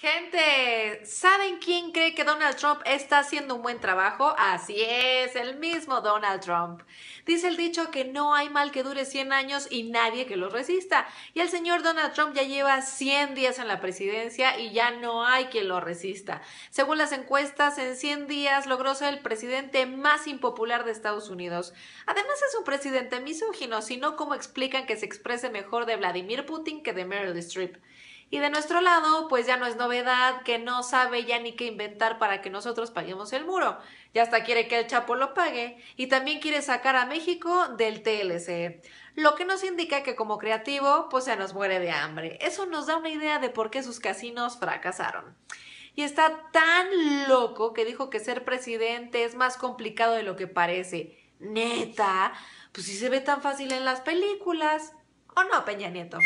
Gente, ¿saben quién cree que Donald Trump está haciendo un buen trabajo? Así es, el mismo Donald Trump. Dice el dicho que no hay mal que dure 100 años y nadie que lo resista. Y el señor Donald Trump ya lleva 100 días en la presidencia y ya no hay quien lo resista. Según las encuestas, en 100 días logró ser el presidente más impopular de Estados Unidos. Además es un presidente misógino, sino como explican que se exprese mejor de Vladimir Putin que de Meryl Streep. Y de nuestro lado, pues ya no es novedad que no sabe ya ni qué inventar para que nosotros paguemos el muro. Ya hasta quiere que el Chapo lo pague y también quiere sacar a México del TLC. Lo que nos indica que como creativo, pues se nos muere de hambre. Eso nos da una idea de por qué sus casinos fracasaron y está tan loco que dijo que ser presidente es más complicado de lo que parece. Neta, pues si se ve tan fácil en las películas. ¿O no, Peña Nieto?